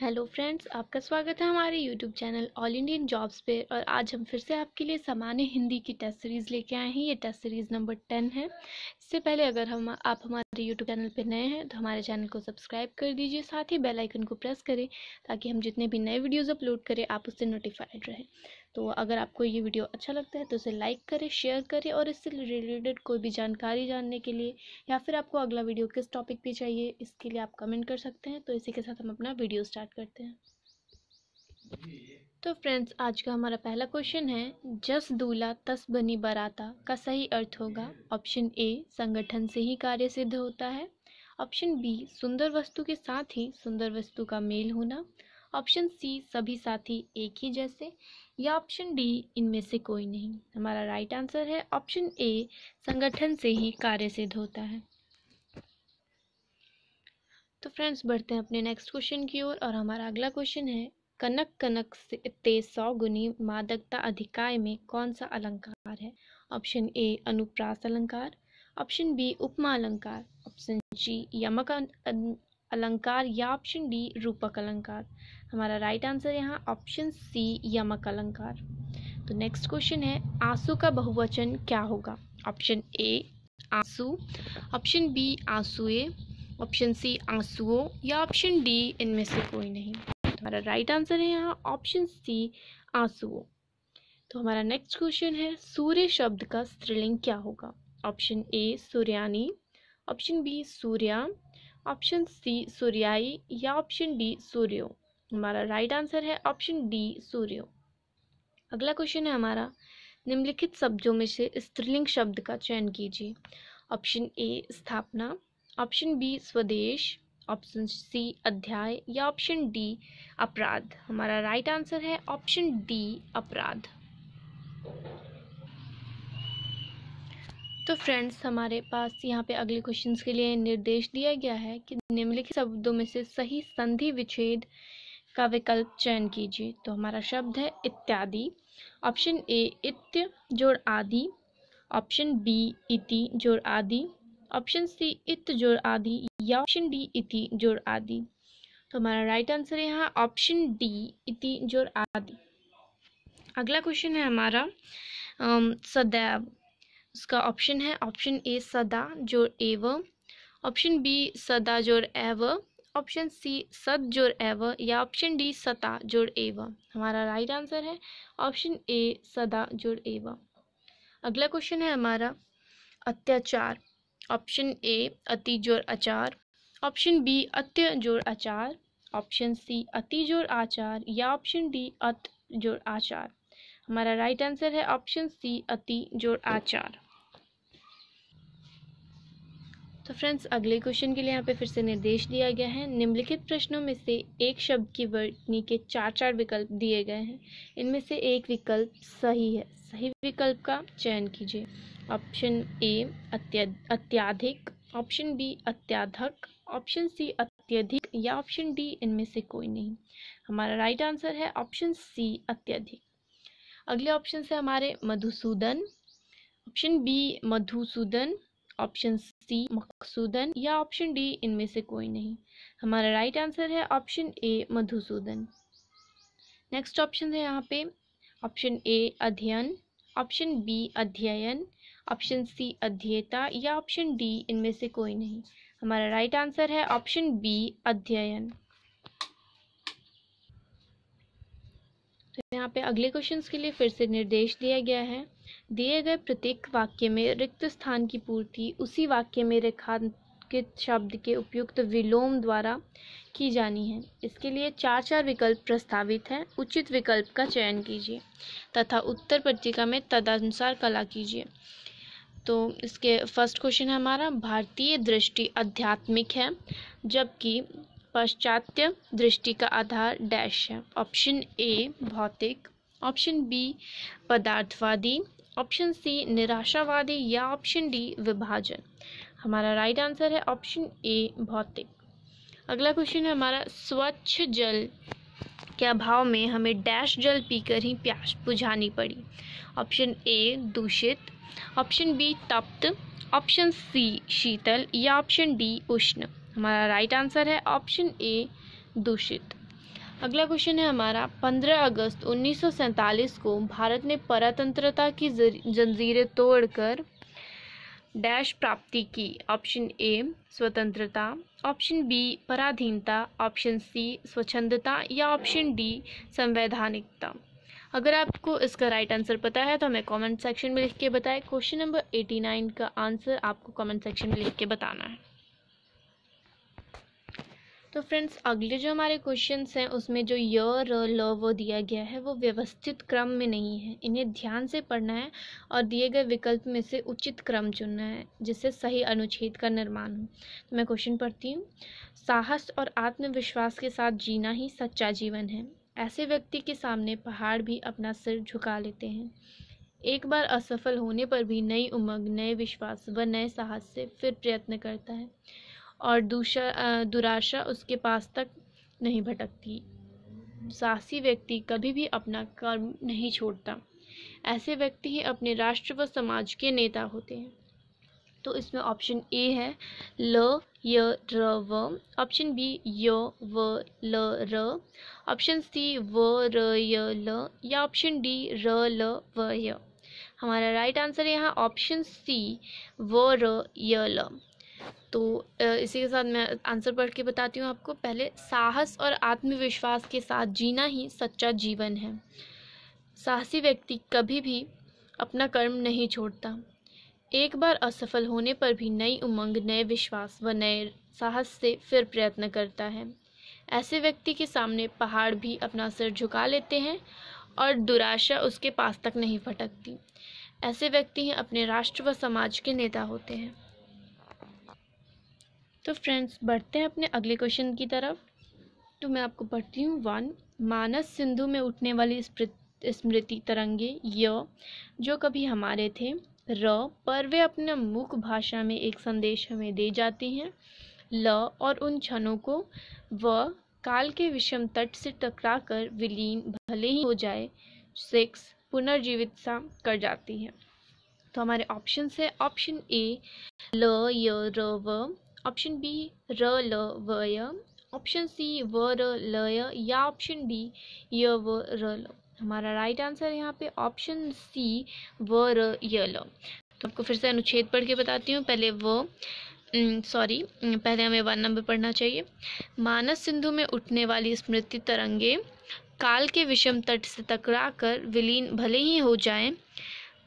hello friends आपका स्वागत है हमारे YouTube channel all Indian jobs पे और आज हम फिर से आपके लिए सामान्य हिंदी की टेस्ट सीरीज़ लेके आए हैं ये टेस्ट सीरीज़ नंबर टेन है इससे पहले अगर हम आप हमारे हमारे यूट्यूब चैनल पर नए हैं तो हमारे चैनल को सब्सक्राइब कर दीजिए साथ ही बेल आइकन को प्रेस करें ताकि हम जितने भी नए वीडियोस अपलोड करें आप उससे नोटिफाइड रहें तो अगर आपको ये वीडियो अच्छा लगता है तो उसे लाइक करें शेयर करें और इससे रिलेटेड कोई भी जानकारी जानने के लिए या फिर आपको अगला वीडियो किस टॉपिक पर चाहिए इसके लिए आप कमेंट कर सकते हैं तो इसी के साथ हम अपना वीडियो स्टार्ट करते हैं तो फ्रेंड्स आज का हमारा पहला क्वेश्चन है जस दूल्हा तस बनी बराता का सही अर्थ होगा ऑप्शन ए संगठन से ही कार्य सिद्ध होता है ऑप्शन बी सुंदर वस्तु के साथ ही सुंदर वस्तु का मेल होना ऑप्शन सी सभी साथी एक ही जैसे या ऑप्शन डी इनमें से कोई नहीं हमारा राइट आंसर है ऑप्शन ए संगठन से ही कार्य सिद्ध होता है तो फ्रेंड्स बढ़ते हैं अपने नेक्स्ट क्वेश्चन की ओर और, और हमारा अगला क्वेश्चन है कनक कनक ते गुनी मादकता अधिकाय में कौन सा अलंकार है ऑप्शन ए अनुप्रास अलंकार ऑप्शन बी उपमा अलंकार ऑप्शन जी यमक अलंकार या ऑप्शन डी रूपक अलंकार हमारा राइट आंसर यहाँ ऑप्शन सी यमक अलंकार तो नेक्स्ट क्वेश्चन है आंसू का बहुवचन क्या होगा ऑप्शन ए आंसू ऑप्शन बी आंसुए ऑप्शन सी आंसुओं या ऑप्शन डी इनमें से कोई नहीं हमारा राइट आंसर है यहाँ ऑप्शन सी आंसुओं तो हमारा नेक्स्ट क्वेश्चन है सूर्य शब्द का स्त्रीलिंग क्या होगा ऑप्शन ए सूर्यानी ऑप्शन बी सूर्या ऑप्शन सी सूर्याई या ऑप्शन डी सूर्यो हमारा राइट आंसर है ऑप्शन डी सूर्यो अगला क्वेश्चन है हमारा निम्नलिखित शब्दों में से स्त्रीलिंग शब्द का चयन कीजिए ऑप्शन ए स्थापना ऑप्शन बी स्वदेश ऑप्शन सी अध्याय या ऑप्शन डी अपराध हमारा राइट आंसर है ऑप्शन डी अपराध तो फ्रेंड्स हमारे पास यहाँ पे अगले क्वेश्चंस के लिए निर्देश दिया गया है कि निम्नलिखित शब्दों में से सही संधि विच्छेद का विकल्प चयन कीजिए तो हमारा शब्द है इत्यादि ऑप्शन ए इत्य जोड़ आदि ऑप्शन बी इति जोड़ आदि ऑप्शन सी इत जोड़ आदि या ऑप्शन डी इति जोड़ आदि तो हमारा राइट आंसर है यहाँ ऑप्शन डी इति जोड़ आदि अगला क्वेश्चन है हमारा सदैव उसका ऑप्शन है ऑप्शन ए सदा जोड़ एव ऑप्शन बी सदा जोड़ एव ऑप्शन सी सद जोड़ एव या ऑप्शन डी सता जोड़ एव हमारा राइट आंसर है ऑप्शन ए सदा जोड़ एव अगला क्वेश्चन है हमारा अत्याचार ऑप्शन ए अतिजोर आचार ऑप्शन बी अत्य जोर आचार ऑप्शन सी जोर आचार या ऑप्शन डी अत जोर आचार हमारा राइट आंसर है ऑप्शन सी अति जोड़ आचार तो फ्रेंड्स अगले क्वेश्चन के लिए यहाँ पे फिर से निर्देश दिया गया है निम्नलिखित प्रश्नों में से एक शब्द की वर्णी के चार चार विकल्प दिए गए हैं इनमें से एक विकल्प सही है सही विकल्प का चयन कीजिए ऑप्शन ए अत्याधिक ऑप्शन बी अत्याधक ऑप्शन सी अत्यधिक या ऑप्शन डी इनमें से कोई नहीं हमारा राइट आंसर है ऑप्शन सी अत्यधिक अगले ऑप्शन से हमारे मधुसूदन ऑप्शन बी मधुसूदन ऑप्शन सी मकसूदन या ऑप्शन डी इनमें से कोई नहीं हमारा राइट आंसर है ऑप्शन ए मधुसूदन नेक्स्ट ऑप्शन है यहाँ पे ऑप्शन ए अध्ययन ऑप्शन बी अध्ययन ऑप्शन सी अध्येता या ऑप्शन डी इनमें से कोई नहीं हमारा राइट आंसर है ऑप्शन बी अध्ययन तो यहाँ पे अगले क्वेश्चंस के लिए फिर से निर्देश दिया गया है दिए गए प्रत्येक वाक्य में रिक्त स्थान की पूर्ति उसी वाक्य में रेखांकित शब्द के उपयुक्त विलोम द्वारा की जानी है इसके लिए चार चार विकल्प प्रस्तावित हैं उचित विकल्प का चयन कीजिए तथा उत्तर पत्रिका में तदनुसार कला कीजिए तो इसके फर्स्ट क्वेश्चन है हमारा भारतीय दृष्टि आध्यात्मिक है जबकि पाश्चात्य दृष्टि का आधार डैश है ऑप्शन ए भौतिक ऑप्शन बी पदार्थवादी ऑप्शन सी निराशावादी या ऑप्शन डी विभाजन हमारा राइट आंसर है ऑप्शन ए भौतिक अगला क्वेश्चन है हमारा स्वच्छ जल के अभाव में हमें डैश जल पीकर ही प्यास बुझानी पड़ी ऑप्शन ए दूषित ऑप्शन बी तप्त ऑप्शन सी शीतल या ऑप्शन डी उष्ण हमारा राइट आंसर है ऑप्शन ए दूषित अगला क्वेश्चन है हमारा 15 अगस्त उन्नीस को भारत ने परातंत्रता की जंजीरें तोड़कर डैश प्राप्ति की ऑप्शन ए स्वतंत्रता ऑप्शन बी पराधीनता ऑप्शन सी स्वच्छंदता या ऑप्शन डी संवैधानिकता अगर आपको इसका राइट आंसर पता है तो हमें कमेंट सेक्शन में लिख के बताएं क्वेश्चन नंबर एटी नाइन का आंसर आपको कमेंट सेक्शन में लिख के बताना है तो फ्रेंड्स अगले जो हमारे क्वेश्चन हैं उसमें जो य र ल वो दिया गया है वो व्यवस्थित क्रम में नहीं है इन्हें ध्यान से पढ़ना है और दिए गए विकल्प में से उचित क्रम चुनना है जिससे सही अनुच्छेद का निर्माण हो तो मैं क्वेश्चन पढ़ती हूँ साहस और आत्मविश्वास के साथ जीना ही सच्चा जीवन है ऐसे व्यक्ति के सामने पहाड़ भी अपना सिर झुका लेते हैं एक बार असफल होने पर भी नई उमंग नए विश्वास व नए साहस से फिर प्रयत्न करता है और दूसरा दुराशा उसके पास तक नहीं भटकती साहसी व्यक्ति कभी भी अपना कर्म नहीं छोड़ता ऐसे व्यक्ति ही अपने राष्ट्र व समाज के नेता होते हैं तो इसमें ऑप्शन ए है ल य र व ऑप्शन बी य व ल र ऑप्शन सी व र य ल या ऑप्शन डी र ल व य हमारा राइट आंसर है यहाँ ऑप्शन सी व र य ल तो इसी के साथ मैं आंसर पढ़ के बताती हूँ आपको पहले साहस और आत्मविश्वास के साथ जीना ही सच्चा जीवन है साहसी व्यक्ति कभी भी अपना कर्म नहीं छोड़ता एक बार असफल होने पर भी नई उमंग नए विश्वास व नए साहस से फिर प्रयत्न करता है ऐसे व्यक्ति के सामने पहाड़ भी अपना सिर झुका लेते हैं और दुराशा उसके पास तक नहीं फटकती ऐसे व्यक्ति ही अपने राष्ट्र व समाज के नेता होते हैं तो फ्रेंड्स बढ़ते हैं अपने अगले क्वेश्चन की तरफ तो मैं आपको पढ़ती हूँ वन मानस सिंधु में उठने वाली स्मृति तरंगे य जो कभी हमारे थे र पर वे अपने मुख भाषा में एक संदेश हमें दे जाती हैं ल और उन क्षणों को व काल के विषम तट से टकरा कर विलीन भले ही हो जाए सिक्स पुनर्जीवित सा कर जाती हैं तो हमारे ऑप्शन है ऑप्शन ए ल य र व ऑप्शन बी र ल व य ऑप्शन सी व र ल य या ऑप्शन डी य व र ल हमारा राइट आंसर यहाँ पे ऑप्शन सी व र य ल तो आपको फिर से अनुच्छेद पढ़ के बताती हूँ पहले व सॉरी पहले हमें वन नंबर पढ़ना चाहिए मानस सिंधु में उठने वाली स्मृति तरंगे काल के विषम तट से टकरा कर विलीन भले ही हो जाएं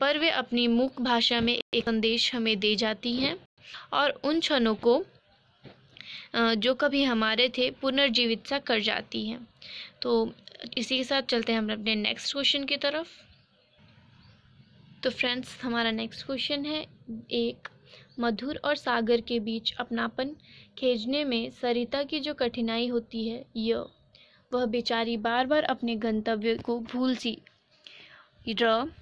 पर वे अपनी मूक भाषा में एक संदेश हमें दे जाती हैं और उन क्षणों को जो कभी हमारे थे पुनर्जीवित सा कर जाती है तो इसी के साथ चलते हैं हम अपने नेक्स्ट क्वेश्चन की तरफ तो फ्रेंड्स हमारा नेक्स्ट क्वेश्चन है एक मधुर और सागर के बीच अपनापन खेजने में सरिता की जो कठिनाई होती है यह वह बेचारी बार बार अपने गंतव्य को भूल सी र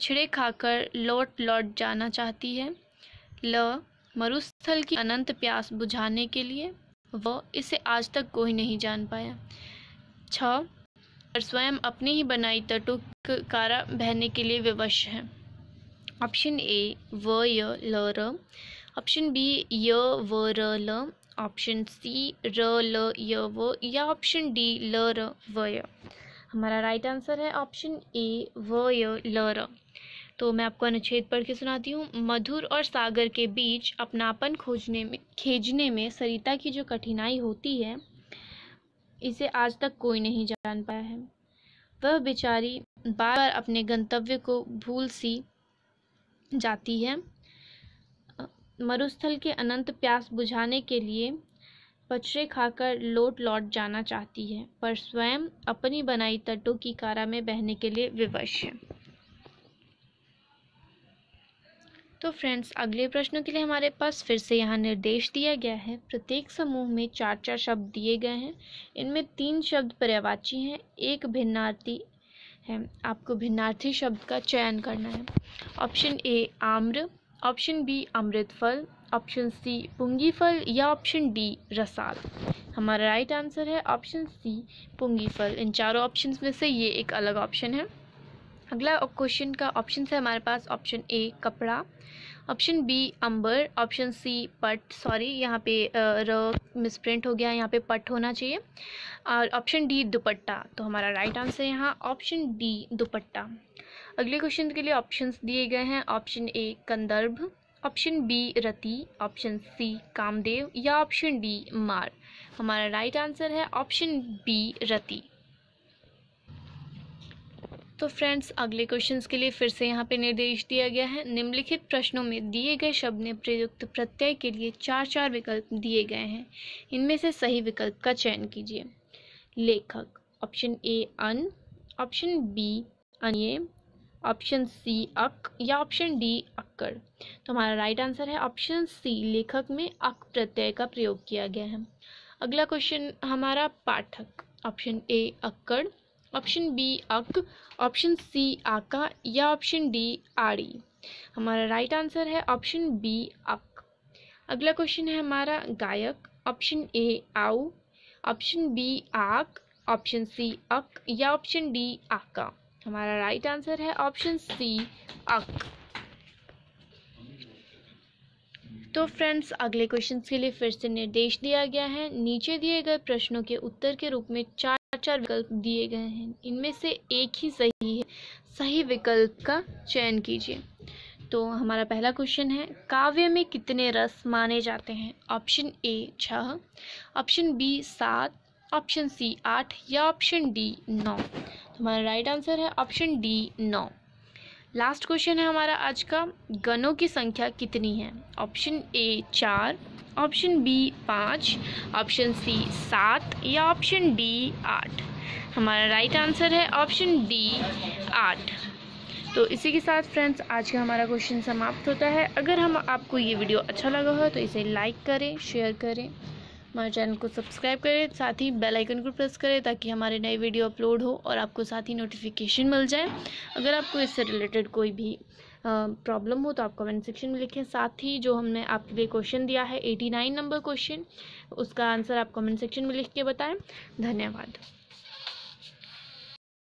छिड़े खाकर लौट लौट जाना चाहती है ल मरुस्थल की अनंत प्यास बुझाने के लिए व इसे आज तक कोई नहीं जान पाया छ और स्वयं अपने ही बनाई तटों कारा बहने के लिए विवश है ऑप्शन ए व य ल र ऑप्शन बी य व र ल ऑप्शन सी र ल य व या ऑप्शन डी ल र व य हमारा राइट आंसर है ऑप्शन ए व य ल र तो मैं आपको अनुच्छेद पढ़ के सुनाती हूँ मधुर और सागर के बीच अपनापन खोजने में खेजने में सरिता की जो कठिनाई होती है इसे आज तक कोई नहीं जान पाया है वह बेचारी बार बार अपने गंतव्य को भूल सी जाती है मरुस्थल के अनंत प्यास बुझाने के लिए पचरे खाकर लौट लौट जाना चाहती है पर स्वयं अपनी बनाई तटों की कारा में बहने के लिए विवश है तो फ्रेंड्स अगले प्रश्नों के लिए हमारे पास फिर से यहाँ निर्देश दिया गया है प्रत्येक समूह में चार चार शब्द दिए गए हैं इनमें तीन शब्द पर्यावाची हैं एक भिन्नार्थी है आपको भिन्नार्थी शब्द का चयन करना है ऑप्शन ए आम्र ऑप्शन बी अमृत फल ऑप्शन सी पुंगी फल या ऑप्शन डी रसाल हमारा राइट आंसर है ऑप्शन सी पुंगी फल इन चारों ऑप्शंस में से ये एक अलग ऑप्शन है अगला क्वेश्चन का ऑप्शन है हमारे पास ऑप्शन ए कपड़ा ऑप्शन बी अंबर ऑप्शन सी पट सॉरी यहाँ पे र मिसप्रिंट हो गया यहाँ पे पट होना चाहिए और ऑप्शन डी दुपट्टा तो हमारा राइट आंसर है यहाँ ऑप्शन डी दुपट्टा अगले क्वेश्चन के लिए ऑप्शंस दिए गए हैं ऑप्शन ए कंदर्भ ऑप्शन बी रति ऑप्शन सी कामदेव या ऑप्शन डी मार हमारा राइट आंसर है ऑप्शन बी रति तो फ्रेंड्स अगले क्वेश्चन के लिए फिर से यहाँ पे निर्देश दिया गया है निम्नलिखित प्रश्नों में दिए गए शब्द में प्रयुक्त प्रत्यय के लिए चार चार विकल्प दिए गए हैं इनमें से सही विकल्प का चयन कीजिए लेखक ऑप्शन ए अन ऑप्शन बी अन ऑप्शन सी अक या ऑप्शन डी अक्कड़ तो हमारा राइट आंसर है ऑप्शन सी लेखक में अक प्रत्यय का प्रयोग किया गया है अगला क्वेश्चन हमारा पाठक ऑप्शन ए अक्कड़ ऑप्शन बी अक ऑप्शन सी आका या ऑप्शन डी आड़ी हमारा राइट आंसर है ऑप्शन बी अक अगला क्वेश्चन है हमारा गायक ऑप्शन ए आऊ ऑप्शन बी आक ऑप्शन सी अक या ऑप्शन डी आका हमारा राइट आंसर है ऑप्शन सी अक तो फ्रेंड्स अगले क्वेश्चन के लिए फिर से निर्देश दिया गया है नीचे दिए गए प्रश्नों के उत्तर के रूप में चार चार विकल्प दिए गए हैं इनमें से एक ही सही है सही विकल्प का चयन कीजिए तो हमारा पहला क्वेश्चन है काव्य में कितने रस माने जाते हैं ऑप्शन ए छः ऑप्शन बी सात ऑप्शन सी आठ या ऑप्शन डी नौ तो हमारा राइट आंसर है ऑप्शन डी नौ लास्ट क्वेश्चन है हमारा आज का गणों की संख्या कितनी है ऑप्शन ए चार ऑप्शन बी पाँच ऑप्शन सी सात या ऑप्शन डी आठ हमारा राइट आंसर है ऑप्शन डी आठ तो इसी के साथ फ्रेंड्स आज का हमारा क्वेश्चन समाप्त होता है अगर हम आपको ये वीडियो अच्छा लगा हो तो इसे लाइक करें शेयर करें हमारे चैनल को सब्सक्राइब करें साथ ही बेल आइकन को प्रेस करें ताकि हमारे नए वीडियो अपलोड हो और आपको साथ ही नोटिफिकेशन मिल जाए अगर आपको इससे रिलेटेड कोई भी प्रॉब्लम हो तो आप कमेंट सेक्शन में लिखें साथ ही जो हमने आपके लिए क्वेश्चन दिया है एटी नाइन नंबर क्वेश्चन उसका आंसर आप कमेंट सेक्शन में लिख के बताएं धन्यवाद